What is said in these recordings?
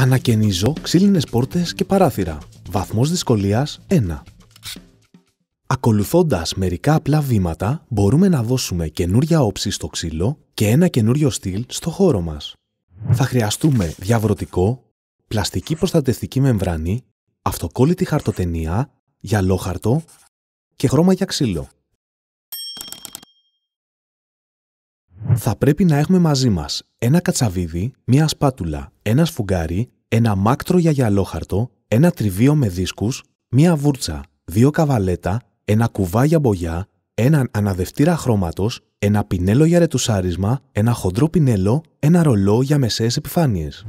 Ανακαινίζω ξύλινες πόρτες και παράθυρα. Βαθμός δυσκολίας 1. Ακολουθώντας μερικά απλά βήματα, μπορούμε να δώσουμε καινούρια όψη στο ξύλο και ένα καινούριο στυλ στο χώρο μας. Θα χρειαστούμε διαβρωτικό, πλαστική προστατευτική μεμβράνη, αυτοκόλλητη χαρτοτενία, γυαλόχαρτο και χρώμα για ξύλο. Θα πρέπει να έχουμε μαζί μας ένα κατσαβίδι, μία σπάτουλα, ένα σφουγγάρι, ένα μάκτρο για γυαλόχαρτο, ένα τριβίο με δίσκους, μία βούρτσα, δύο καβαλέτα, ένα κουβά για μπογιά, έναν αναδευτήρα χρώματος, ένα πινέλο για ρετουσάρισμα, ένα χοντρό πινέλο, ένα ρολό για μεσαίες επιφάνειες.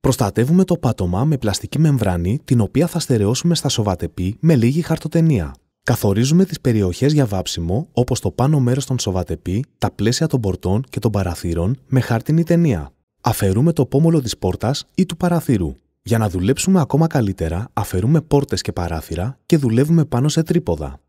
Προστατεύουμε το πάτωμα με πλαστική μεμβράνη, την οποία θα στερεώσουμε στα σοβατεπή με λίγη χαρτοτενία. Καθορίζουμε τις περιοχές για βάψιμο, όπως το πάνω μέρος των σοβατεπί, τα πλαίσια των πορτών και των παραθύρων, με χάρτινη ταινία. Αφαιρούμε το πόμολο της πόρτας ή του παραθύρου. Για να δουλέψουμε ακόμα καλύτερα, αφαιρούμε πόρτες και παράθυρα και δουλεύουμε πάνω σε τρίποδα.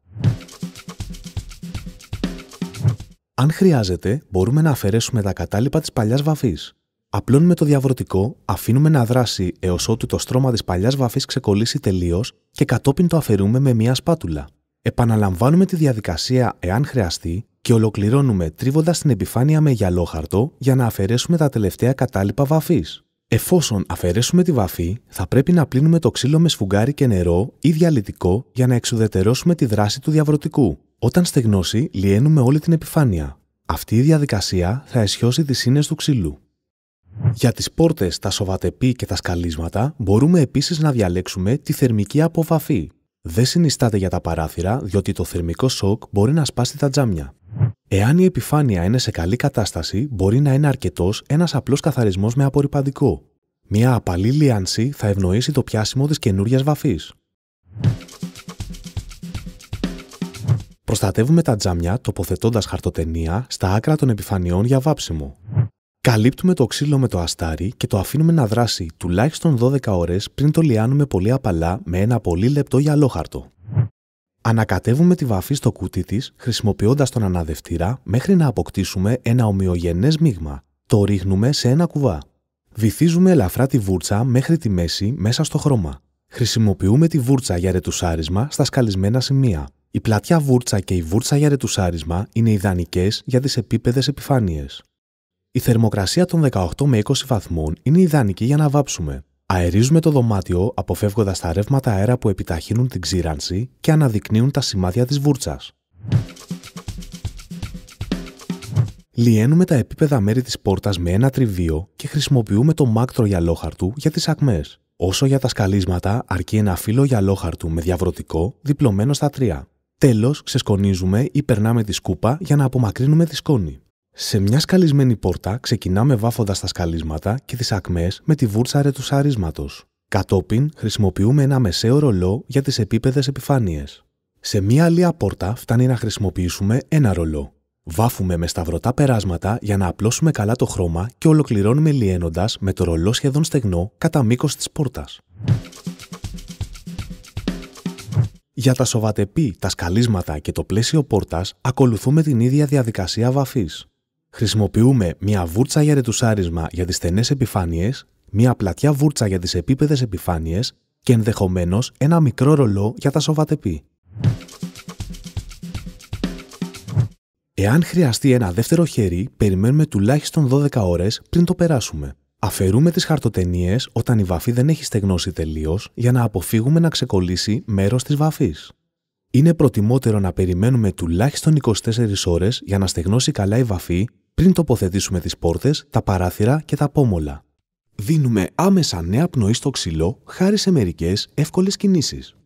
Αν χρειάζεται, μπορούμε να αφαιρέσουμε τα κατάλοιπα της παλιάς βαφής. Απλώνουμε το διαβρωτικό, αφήνουμε να δράσει έως ότου το στρώμα της παλιάς βαφής ξεκολλήσει τελείως και κατόπιν το αφαιρούμε με μία σπάτουλα. Επαναλαμβάνουμε τη διαδικασία εάν χρειαστεί και ολοκληρώνουμε τρίβοντας την επιφάνεια με γυαλόχαρτο για να αφαιρέσουμε τα τελευταία κατάλοιπα βαφής. Εφόσον αφαιρέσουμε τη βαφή, θα πρέπει να πλύνουμε το ξύλο με σφουγγάρι και νερό ή διαλυτικό για να εξουδετερώσουμε τη δράση του διαβρωτικού. Όταν στεγνώσει, λιένουμε όλη την επιφάνεια. Αυτή η διαδικασία θα αισιώσει τι ίνε του ξύλου. Για τις πόρτες, τα σοβατεπή και τα σκαλίσματα μπορούμε επίσης να διαλέξουμε τη θερμική αποβαφή. Δεν συνιστάται για τα παράθυρα, διότι το θερμικό σοκ μπορεί να σπάσει τα τζάμια. Εάν η επιφάνεια είναι σε καλή κατάσταση, μπορεί να είναι αρκετός ένας απλός καθαρισμός με απορριπαντικό. Μια απαλή λιάνση θα ευνοήσει το πιάσιμο της καινούργια βαφής. Προστατεύουμε τα τζάμια τοποθετώντας χαρτοτενία στα άκρα των επιφανειών για βάψιμο. Καλύπτουμε το ξύλο με το αστάρι και το αφήνουμε να δράσει τουλάχιστον 12 ώρες πριν το λιάνουμε πολύ απαλά με ένα πολύ λεπτό γυαλόχαρτο. Ανακατεύουμε τη βαφή στο κούτι της χρησιμοποιώντας τον αναδευτήρα μέχρι να αποκτήσουμε ένα ομοιογενές μείγμα. Το ρίχνουμε σε ένα κουβά. Βυθίζουμε ελαφρά τη βούρτσα μέχρι τη μέση μέσα στο χρώμα. Χρησιμοποιούμε τη βούρτσα για ρετουσάρισμα στα σκαλισμένα σημεία. Η πλατιά βούρτσα και η βούρτσα για ρετουσάρισμα είναι ιδανικές για τις επίπεδες επιφάνειες. Η θερμοκρασία των 18 με 20 βαθμών είναι ιδανική για να βάψουμε. Αερίζουμε το δωμάτιο αποφεύγοντας τα ρεύματα αέρα που επιταχύνουν την ξύρανση και αναδεικνύουν τα σημάδια της βούρτσας. Λιένουμε τα επίπεδα μέρη της πόρτας με ένα τριβίο και χρησιμοποιούμε το μάκτρο γυαλόχαρτου για τις ακμές. Όσο για τα σκαλίσματα αρκεί ένα φύλλο γυαλόχαρτου με διαβρωτικό διπλωμένο στα τρία. Τέλος, ξεσκονίζουμε ή περνάμε τη σκούπα για να απομακρύνουμε τη σκόνη. Σε μια σκαλισμένη πόρτα ξεκινάμε βάφοντας τα σκαλίσματα και τις ακμές με τη βούρτσα ρετουσαρίσματος. Κατόπιν χρησιμοποιούμε ένα μεσαίο ρολό για τις επίπεδες επιφάνειες. Σε μια άλλη πόρτα φτάνει να χρησιμοποιήσουμε ένα ρολό. Βάφουμε με σταυρωτά περάσματα για να απλώσουμε καλά το χρώμα και ολοκληρώνουμε λιένοντας με το ρολό σχεδόν στεγνό κατά μήκος της πόρτας. Για τα σοβατεπή, τα σκαλίσματα και το πλαίσιο πόρτας ακολουθούμε την ίδια διαδικασία βαφής. Χρησιμοποιούμε μια βούρτσα για ρετουσάρισμα για τις στενές επιφάνειες, μια πλατιά βούρτσα για τις επίπεδες επιφάνειες και ενδεχομένως ένα μικρό ρολό για τα σοβατεπή. Εάν χρειαστεί ένα δεύτερο χέρι, περιμένουμε τουλάχιστον 12 ώρες πριν το περάσουμε. Αφαιρούμε τις χαρτοτενίες όταν η βαφή δεν έχει στεγνώσει τελείως για να αποφύγουμε να ξεκολλήσει μέρος της βαφής. Είναι προτιμότερο να περιμένουμε τουλάχιστον 24 ώρες για να στεγνώσει καλά η βαφή πριν τοποθετήσουμε τις πόρτες, τα παράθυρα και τα πόμολα. Δίνουμε άμεσα νέα πνοή στο ξυλό χάρη σε μερικές εύκολες κινήσεις.